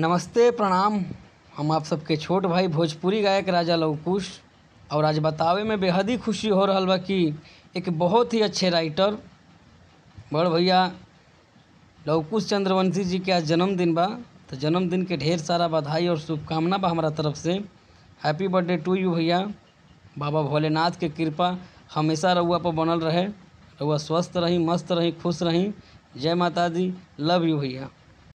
नमस्ते प्रणाम हम आप सबके छोट भाई भोजपुरी गायक राजा लवकुश और आज बतावे में बेहद ही खुशी हो रहा बा कि एक बहुत ही अच्छे राइटर बड़ भैया लवकुश चंद्रवंशी जी के आज जन्मदिन बा तो जन्मदिन के ढेर सारा बधाई और शुभकामना बा हमारा तरफ से हैप्पी बर्थडे टू यू भैया बाबा भोलेनाथ के कृपा हमेशा रउआ पर बनल रहे रउआ स्वस्थ रही मस्त रही खुश रही जय माता दी लव यू भैया